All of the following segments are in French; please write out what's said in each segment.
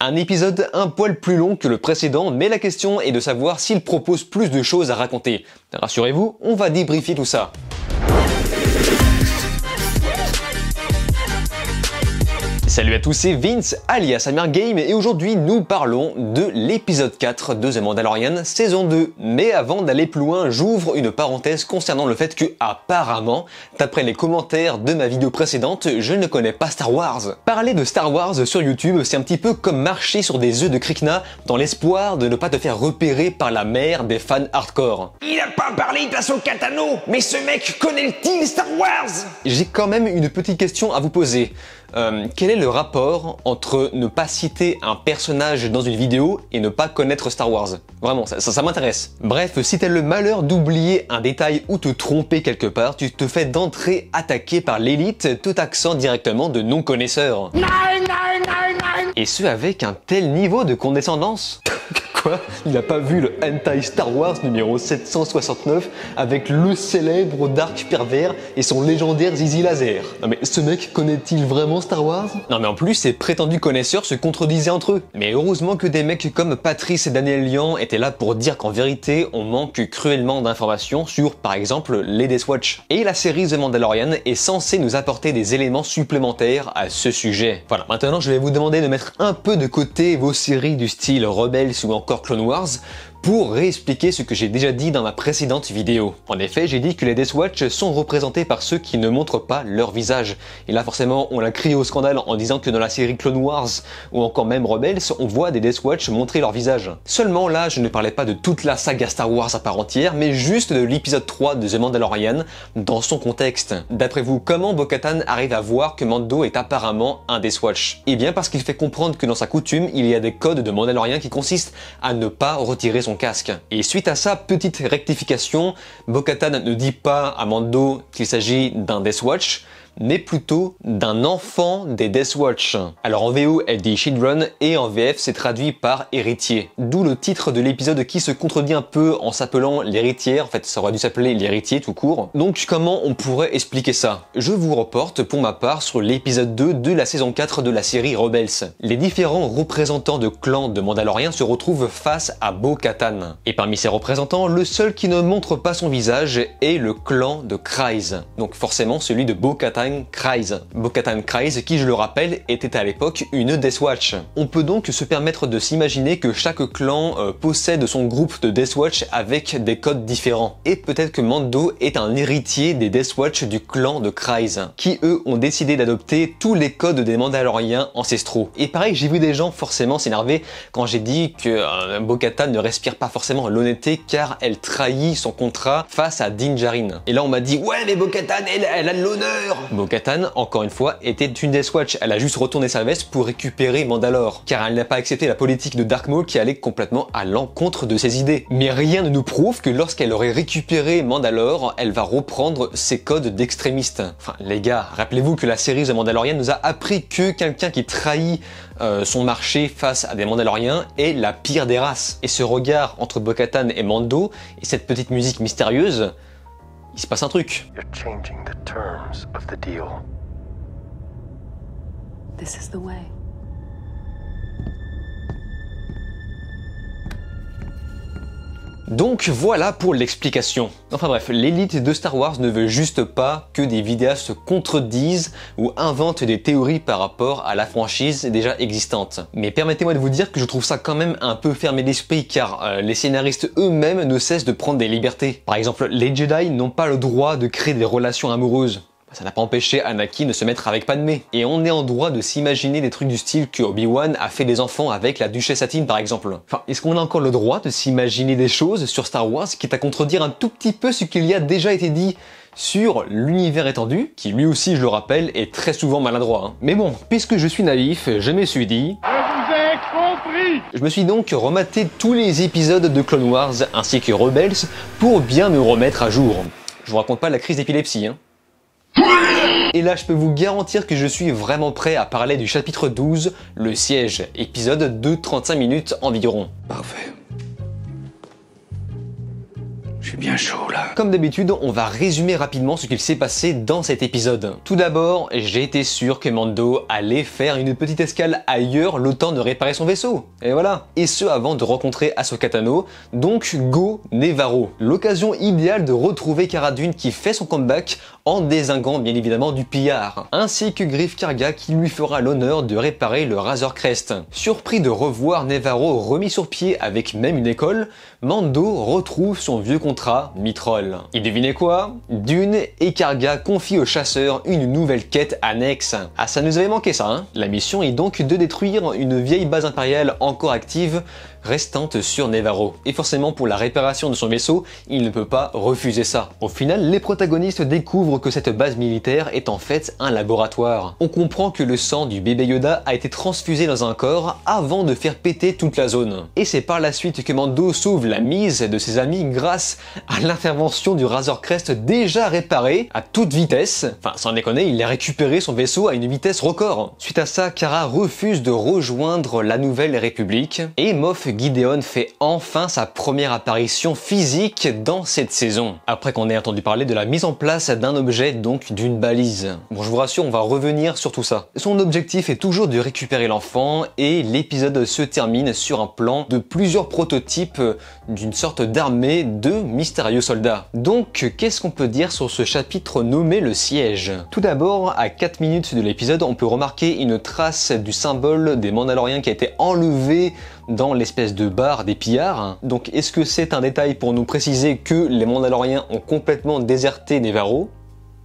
Un épisode un poil plus long que le précédent, mais la question est de savoir s'il propose plus de choses à raconter. Rassurez-vous, on va débriefer tout ça. Salut à tous, c'est Vince alias Amir Game et aujourd'hui nous parlons de l'épisode 4 de The Mandalorian saison 2. Mais avant d'aller plus loin, j'ouvre une parenthèse concernant le fait que apparemment, d'après les commentaires de ma vidéo précédente, je ne connais pas Star Wars. Parler de Star Wars sur YouTube, c'est un petit peu comme marcher sur des œufs de Krikna dans l'espoir de ne pas te faire repérer par la mère des fans hardcore. Il a pas parlé son Katano, mais ce mec connaît-il Star Wars J'ai quand même une petite question à vous poser. Euh, quel est le rapport entre ne pas citer un personnage dans une vidéo et ne pas connaître Star Wars Vraiment, ça, m'intéresse. Bref, si t'as le malheur d'oublier un détail ou te tromper quelque part, tu te fais d'entrée attaquer par l'élite, tout accent directement de non-connaisseur. Et ce avec un tel niveau de condescendance Quoi il n'a pas vu le Hentai Star Wars numéro 769 avec le célèbre Dark Pervers et son légendaire Zizi Laser. Non mais ce mec connaît-il vraiment Star Wars Non mais en plus, ces prétendus connaisseurs se contredisaient entre eux. Mais heureusement que des mecs comme Patrice et Daniel Lyon étaient là pour dire qu'en vérité, on manque cruellement d'informations sur, par exemple, les Death Watch. Et la série The Mandalorian est censée nous apporter des éléments supplémentaires à ce sujet. Voilà, maintenant je vais vous demander de mettre un peu de côté vos séries du style Rebels ou encore Clone Wars Wars pour réexpliquer ce que j'ai déjà dit dans ma précédente vidéo. En effet, j'ai dit que les Watch sont représentés par ceux qui ne montrent pas leur visage. Et là forcément, on l'a crié au scandale en disant que dans la série Clone Wars ou encore même Rebels, on voit des Death Watch montrer leur visage. Seulement là, je ne parlais pas de toute la saga Star Wars à part entière, mais juste de l'épisode 3 de The Mandalorian dans son contexte. D'après vous, comment Bo-Katan arrive à voir que Mando est apparemment un Watch Eh bien parce qu'il fait comprendre que dans sa coutume, il y a des codes de Mandalorian qui consistent à ne pas retirer son casque. Et suite à sa petite rectification, Bokatan ne dit pas à Mando qu'il s'agit d'un Death Watch, mais plutôt d'un enfant des Death Watch. Alors en VO, elle dit Children et en VF, c'est traduit par héritier. D'où le titre de l'épisode qui se contredit un peu en s'appelant l'héritier, En fait, ça aurait dû s'appeler l'héritier tout court. Donc comment on pourrait expliquer ça Je vous reporte pour ma part sur l'épisode 2 de la saison 4 de la série Rebels. Les différents représentants de clans de Mandaloriens se retrouvent face à Bo-Katan. Et parmi ces représentants, le seul qui ne montre pas son visage est le clan de Kryze. Donc forcément celui de Bo-Katan Bokatan Kryze Bokatan qui, je le rappelle, était à l'époque une Death Watch. On peut donc se permettre de s'imaginer que chaque clan euh, possède son groupe de Death avec des codes différents. Et peut-être que Mando est un héritier des Death du clan de Kryze, qui eux ont décidé d'adopter tous les codes des Mandaloriens ancestraux. Et pareil, j'ai vu des gens forcément s'énerver quand j'ai dit que euh, Bokatan ne respire pas forcément l'honnêteté car elle trahit son contrat face à Dinjarin. Et là on m'a dit ouais mais Bokatan elle, elle a de l'honneur bo encore une fois, était une des Watch. Elle a juste retourné sa veste pour récupérer Mandalore, car elle n'a pas accepté la politique de Dark Maul qui allait complètement à l'encontre de ses idées. Mais rien ne nous prouve que lorsqu'elle aurait récupéré Mandalore, elle va reprendre ses codes d'extrémiste. Enfin, les gars, rappelez-vous que la série The Mandalorian nous a appris que quelqu'un qui trahit euh, son marché face à des Mandaloriens est la pire des races. Et ce regard entre bo et Mando, et cette petite musique mystérieuse, il se passe un truc. You're changing the terms of the deal. This is the way. Donc voilà pour l'explication. Enfin bref, l'élite de Star Wars ne veut juste pas que des vidéastes contredisent ou inventent des théories par rapport à la franchise déjà existante. Mais permettez-moi de vous dire que je trouve ça quand même un peu fermé d'esprit car euh, les scénaristes eux-mêmes ne cessent de prendre des libertés. Par exemple, les Jedi n'ont pas le droit de créer des relations amoureuses ça n'a pas empêché Anakin de se mettre avec Padmé. Et on est en droit de s'imaginer des trucs du style que Obi-Wan a fait des enfants avec la duchesse Satine par exemple. Enfin, est-ce qu'on a encore le droit de s'imaginer des choses sur Star Wars qui est à contredire un tout petit peu ce qu'il y a déjà été dit sur l'univers étendu, qui lui aussi, je le rappelle, est très souvent maladroit. Hein. Mais bon, puisque je suis naïf, je me suis dit... Je me suis donc rematé tous les épisodes de Clone Wars ainsi que Rebels pour bien me remettre à jour. Je vous raconte pas la crise d'épilepsie. Hein. Et là, je peux vous garantir que je suis vraiment prêt à parler du chapitre 12, Le siège, épisode de 35 minutes environ. Parfait. Je suis bien chaud là. Comme d'habitude, on va résumer rapidement ce qu'il s'est passé dans cet épisode. Tout d'abord, j'étais sûr que Mando allait faire une petite escale ailleurs le temps de réparer son vaisseau. Et voilà. Et ce avant de rencontrer Asokatano, donc Go Nevaro. L'occasion idéale de retrouver Cara qui fait son comeback en désinguant bien évidemment du pillard, ainsi que Griff Carga qui lui fera l'honneur de réparer le Razor Crest. Surpris de revoir Nevarro remis sur pied avec même une école, Mando retrouve son vieux contrat Mitrol. Et devinez quoi Dune et Carga confient au chasseur une nouvelle quête annexe. Ah ça nous avait manqué ça hein La mission est donc de détruire une vieille base impériale encore active restante sur Nevaro. Et forcément, pour la réparation de son vaisseau, il ne peut pas refuser ça. Au final, les protagonistes découvrent que cette base militaire est en fait un laboratoire. On comprend que le sang du bébé Yoda a été transfusé dans un corps avant de faire péter toute la zone. Et c'est par la suite que Mando sauve la mise de ses amis grâce à l'intervention du Razor Crest déjà réparé à toute vitesse. Enfin, sans déconner, il a récupéré son vaisseau à une vitesse record. Suite à ça, Cara refuse de rejoindre la Nouvelle République et Moff Gideon fait enfin sa première apparition physique dans cette saison, après qu'on ait entendu parler de la mise en place d'un objet, donc d'une balise. Bon, je vous rassure, on va revenir sur tout ça. Son objectif est toujours de récupérer l'enfant, et l'épisode se termine sur un plan de plusieurs prototypes d'une sorte d'armée de mystérieux soldats. Donc, qu'est-ce qu'on peut dire sur ce chapitre nommé le siège Tout d'abord, à 4 minutes de l'épisode, on peut remarquer une trace du symbole des Mandaloriens qui a été enlevé dans l'espèce de bar des pillards. Donc est-ce que c'est un détail pour nous préciser que les Mandaloriens ont complètement déserté Nevarro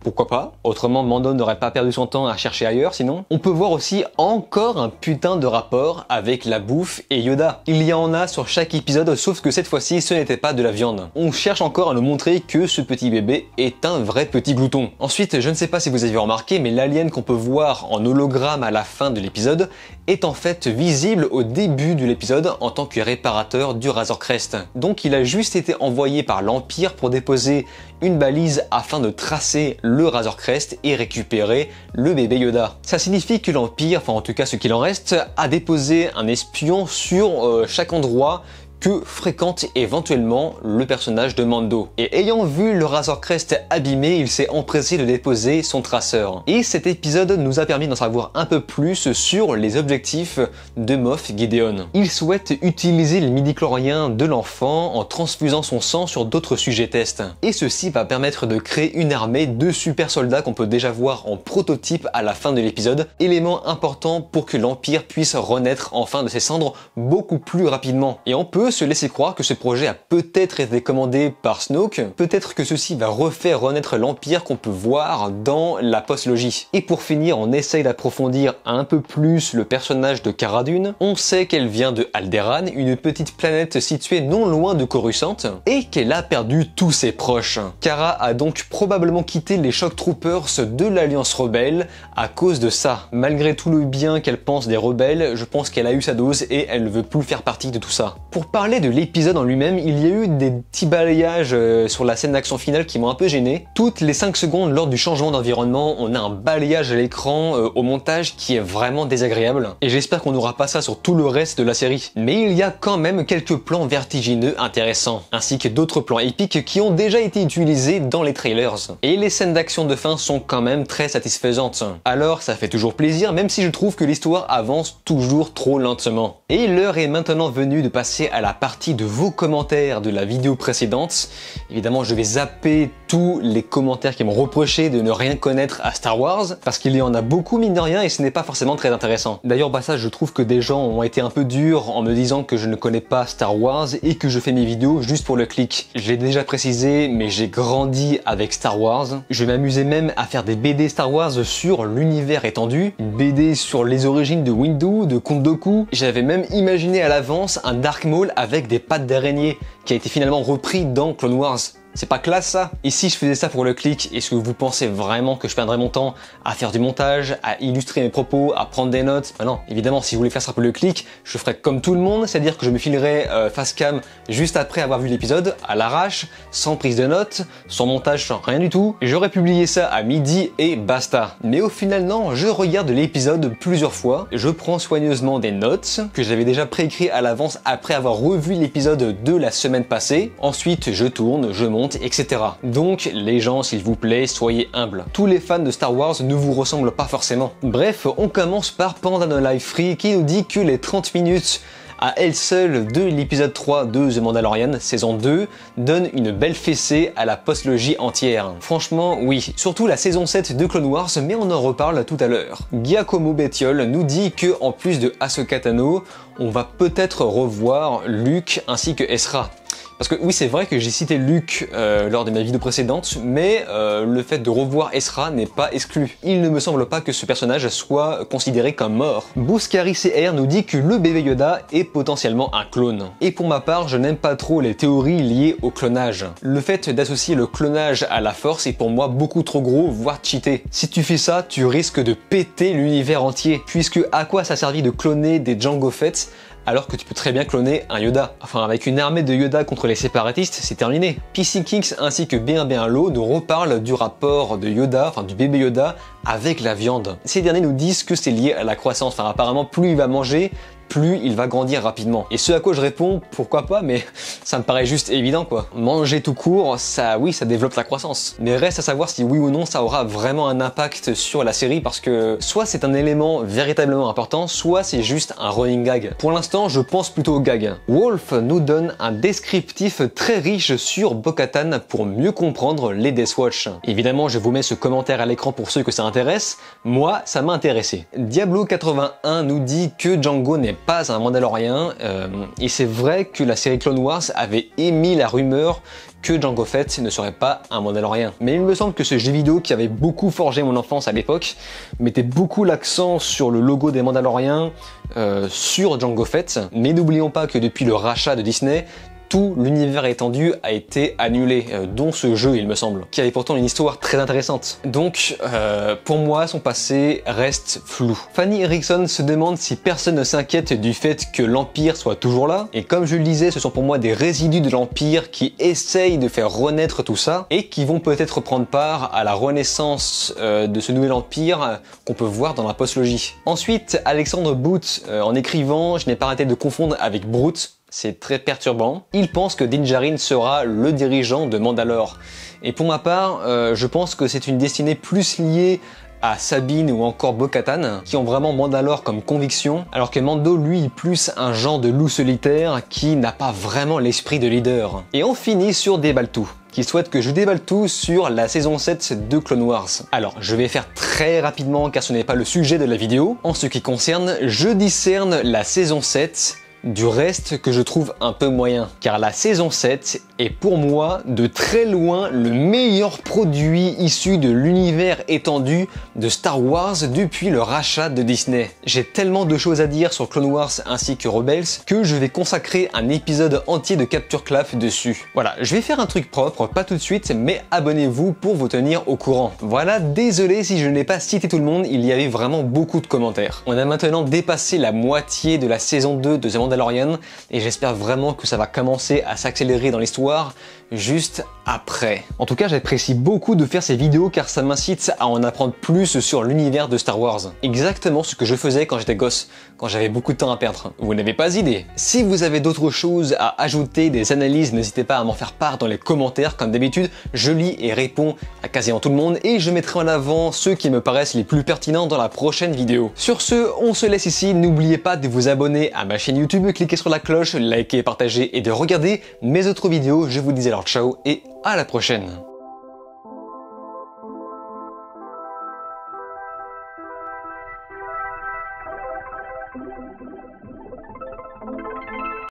pourquoi pas Autrement, Mando n'aurait pas perdu son temps à chercher ailleurs sinon. On peut voir aussi encore un putain de rapport avec la bouffe et Yoda. Il y en a sur chaque épisode, sauf que cette fois-ci, ce n'était pas de la viande. On cherche encore à nous montrer que ce petit bébé est un vrai petit glouton. Ensuite, je ne sais pas si vous avez remarqué, mais l'alien qu'on peut voir en hologramme à la fin de l'épisode est en fait visible au début de l'épisode en tant que réparateur du Razor Crest. Donc il a juste été envoyé par l'Empire pour déposer une balise afin de tracer le Razor Crest et récupérer le bébé Yoda. Ça signifie que l'Empire, enfin en tout cas ce qu'il en reste, a déposé un espion sur euh, chaque endroit que fréquente éventuellement le personnage de Mando. Et ayant vu le Razor abîmé, il s'est empressé de déposer son traceur. Et cet épisode nous a permis d'en savoir un peu plus sur les objectifs de Moff Gideon. Il souhaite utiliser le midi chlorien de l'enfant en transfusant son sang sur d'autres sujets tests. Et ceci va permettre de créer une armée de super soldats qu'on peut déjà voir en prototype à la fin de l'épisode, élément important pour que l'Empire puisse renaître enfin de ses cendres beaucoup plus rapidement. Et on peut se laisser croire que ce projet a peut-être été commandé par Snoke, peut-être que ceci va refaire renaître l'Empire qu'on peut voir dans la post-logie. Et pour finir, on essaye d'approfondir un peu plus le personnage de Cara Dune. On sait qu'elle vient de Alderaan, une petite planète située non loin de Coruscant, et qu'elle a perdu tous ses proches. Cara a donc probablement quitté les Shock Troopers de l'Alliance Rebelle à cause de ça. Malgré tout le bien qu'elle pense des rebelles, je pense qu'elle a eu sa dose et elle ne veut plus faire partie de tout ça. Pour parler de l'épisode en lui-même, il y a eu des petits balayages euh, sur la scène d'action finale qui m'ont un peu gêné. Toutes les 5 secondes lors du changement d'environnement, on a un balayage à l'écran euh, au montage qui est vraiment désagréable. Et j'espère qu'on n'aura pas ça sur tout le reste de la série. Mais il y a quand même quelques plans vertigineux intéressants, ainsi que d'autres plans épiques qui ont déjà été utilisés dans les trailers. Et les scènes d'action de fin sont quand même très satisfaisantes. Alors ça fait toujours plaisir, même si je trouve que l'histoire avance toujours trop lentement. Et l'heure est maintenant venue de passer à la partie de vos commentaires de la vidéo précédente. Évidemment, je vais zapper tous les commentaires qui m'ont reproché de ne rien connaître à Star Wars, parce qu'il y en a beaucoup mine de rien et ce n'est pas forcément très intéressant. D'ailleurs, bah ça, je trouve que des gens ont été un peu durs en me disant que je ne connais pas Star Wars et que je fais mes vidéos juste pour le clic. J'ai déjà précisé, mais j'ai grandi avec Star Wars. Je m'amusais même à faire des BD Star Wars sur l'univers étendu, une BD sur les origines de Windu, de Count Dooku. J'avais même imaginé à l'avance un Dark Maul avec des pattes d'araignée qui a été finalement repris dans Clone Wars. C'est pas classe ça Ici je faisais ça pour le clic, est-ce que vous pensez vraiment que je perdrais mon temps à faire du montage, à illustrer mes propos, à prendre des notes ben Non, évidemment si je voulais faire ça pour le clic, je ferais comme tout le monde, c'est-à-dire que je me filerais euh, face cam juste après avoir vu l'épisode, à l'arrache, sans prise de notes, sans montage, sans rien du tout. J'aurais publié ça à midi et basta. Mais au final non, je regarde l'épisode plusieurs fois, je prends soigneusement des notes que j'avais déjà préécrites à l'avance après avoir revu l'épisode de la semaine passée. Ensuite je tourne, je monte, etc. Donc les gens, s'il vous plaît, soyez humbles. Tous les fans de Star Wars ne vous ressemblent pas forcément. Bref, on commence par Panda Life Free qui nous dit que les 30 minutes à elle seule de l'épisode 3 de The Mandalorian saison 2 donne une belle fessée à la postlogie entière. Franchement, oui, surtout la saison 7 de Clone Wars, mais on en reparle tout à l'heure. Giacomo Bettiol nous dit que en plus de Ahsoka Tano, on va peut-être revoir Luke ainsi que Esra. Parce que oui, c'est vrai que j'ai cité Luke euh, lors de ma vidéo précédente, mais euh, le fait de revoir Esra n'est pas exclu. Il ne me semble pas que ce personnage soit considéré comme mort. Bouscari CR nous dit que le bébé Yoda est potentiellement un clone. Et pour ma part, je n'aime pas trop les théories liées au clonage. Le fait d'associer le clonage à la force est pour moi beaucoup trop gros, voire cheaté. Si tu fais ça, tu risques de péter l'univers entier, puisque à quoi ça servit de cloner des Django Fett alors que tu peux très bien cloner un Yoda. Enfin, avec une armée de Yoda contre les séparatistes, c'est terminé. PC Kicks ainsi que b 1 b nous reparlent du rapport de Yoda, enfin du bébé Yoda, avec la viande. Ces derniers nous disent que c'est lié à la croissance, enfin apparemment plus il va manger, plus il va grandir rapidement. Et ce à quoi je réponds, pourquoi pas, mais ça me paraît juste évident quoi. Manger tout court, ça oui, ça développe la croissance. Mais reste à savoir si oui ou non ça aura vraiment un impact sur la série parce que soit c'est un élément véritablement important, soit c'est juste un running gag. Pour l'instant, je pense plutôt au gag. Wolf nous donne un descriptif très riche sur Bokatan pour mieux comprendre les Death Watch. Évidemment, je vous mets ce commentaire à l'écran pour ceux que ça intéresse moi ça m'a intéressé. Diablo 81 nous dit que Django n'est pas un Mandalorien, euh, et c'est vrai que la série Clone Wars avait émis la rumeur que Django Fett ne serait pas un Mandalorien. Mais il me semble que ce jeu vidéo qui avait beaucoup forgé mon enfance à l'époque mettait beaucoup l'accent sur le logo des Mandaloriens, euh, sur Django Fett. Mais n'oublions pas que depuis le rachat de Disney, tout l'univers étendu a été annulé, euh, dont ce jeu il me semble, qui avait pourtant une histoire très intéressante. Donc euh, pour moi son passé reste flou. Fanny Erickson se demande si personne ne s'inquiète du fait que l'Empire soit toujours là, et comme je le disais ce sont pour moi des résidus de l'Empire qui essayent de faire renaître tout ça, et qui vont peut-être prendre part à la renaissance euh, de ce nouvel Empire qu'on peut voir dans la postlogie. Ensuite Alexandre Booth, en écrivant, je n'ai pas arrêté de confondre avec Brute, c'est très perturbant. Il pense que Dinjarin sera le dirigeant de Mandalore. Et pour ma part, euh, je pense que c'est une destinée plus liée à Sabine ou encore Bo-Katan, qui ont vraiment Mandalore comme conviction, alors que Mando, lui, est plus un genre de loup solitaire qui n'a pas vraiment l'esprit de leader. Et on finit sur des qui souhaite que je déballe tout sur la saison 7 de Clone Wars. Alors, je vais faire très rapidement car ce n'est pas le sujet de la vidéo. En ce qui concerne, je discerne la saison 7 du reste que je trouve un peu moyen, car la saison 7 est pour moi de très loin le meilleur produit issu de l'univers étendu de Star Wars depuis le rachat de Disney. J'ai tellement de choses à dire sur Clone Wars ainsi que Rebels que je vais consacrer un épisode entier de Capture Clap dessus. Voilà, je vais faire un truc propre, pas tout de suite, mais abonnez-vous pour vous tenir au courant. Voilà, désolé si je n'ai pas cité tout le monde, il y avait vraiment beaucoup de commentaires. On a maintenant dépassé la moitié de la saison 2 de The Mandalorian et j'espère vraiment que ça va commencer à s'accélérer dans l'histoire voir juste après. En tout cas, j'apprécie beaucoup de faire ces vidéos car ça m'incite à en apprendre plus sur l'univers de Star Wars. Exactement ce que je faisais quand j'étais gosse, quand j'avais beaucoup de temps à perdre. Vous n'avez pas idée. Si vous avez d'autres choses à ajouter, des analyses, n'hésitez pas à m'en faire part dans les commentaires. Comme d'habitude, je lis et réponds à quasiment tout le monde et je mettrai en avant ceux qui me paraissent les plus pertinents dans la prochaine vidéo. Sur ce, on se laisse ici. N'oubliez pas de vous abonner à ma chaîne YouTube, cliquez sur la cloche, liker, partager et de regarder mes autres vidéos. Je vous dis alors ciao et à la prochaine